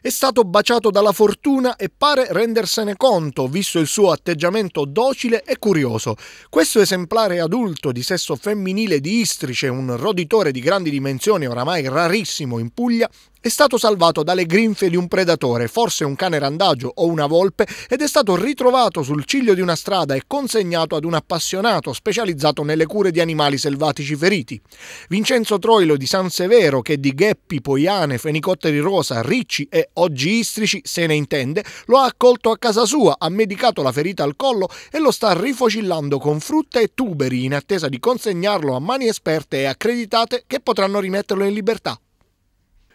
È stato baciato dalla fortuna e pare rendersene conto, visto il suo atteggiamento docile e curioso. Questo esemplare adulto di sesso femminile di Istrice, un roditore di grandi dimensioni oramai rarissimo in Puglia, è stato salvato dalle grinfie di un predatore, forse un cane randagio o una volpe, ed è stato ritrovato sul ciglio di una strada e consegnato ad un appassionato specializzato nelle cure di animali selvatici feriti. Vincenzo Troilo di San Severo, che di gheppi, poiane, fenicotteri rosa, ricci e oggi istrici se ne intende, lo ha accolto a casa sua, ha medicato la ferita al collo e lo sta rifocillando con frutta e tuberi in attesa di consegnarlo a mani esperte e accreditate che potranno rimetterlo in libertà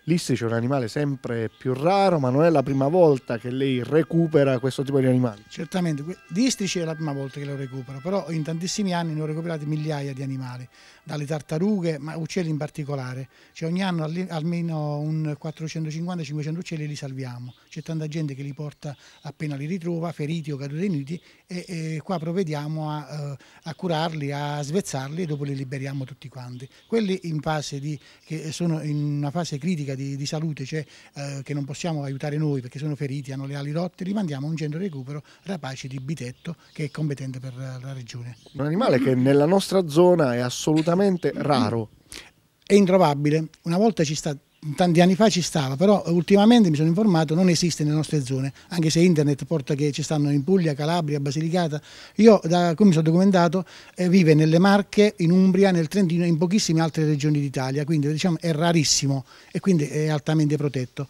l'istrice è un animale sempre più raro, ma non è la prima volta che lei recupera questo tipo di animali. Certamente, l'istrice è la prima volta che lo recupero, però in tantissimi anni ne ho recuperati migliaia di animali, dalle tartarughe, ma uccelli in particolare. Cioè ogni anno almeno un 450-500 uccelli li salviamo. C'è tanta gente che li porta appena li ritrova, feriti o caduti nudi, e, e, qua provvediamo a, eh, a, curarli, a svezzarli e dopo li liberiamo tutti quanti. Quelli in fase di, che sono in una fase critica problematica di, di salute cioè, eh, che non possiamo aiutare noi perché sono feriti, hanno le ali rotte, li mandiamo a un centro recupero rapace di Bitetto che è competente per la regione. Un animale che nella nostra zona è assolutamente raro. È introvabile, una volta ci sta tanti anni fa ci stava, però ultimamente mi sono informato non esiste nelle nostre zone, anche se internet porta che ci stanno in Puglia, Calabria, Basilicata. Io da come mi sono documentato eh, vive nelle Marche, in Umbria, nel Trentino e in pochissime altre regioni d'Italia, quindi diciamo è rarissimo e quindi è altamente protetto.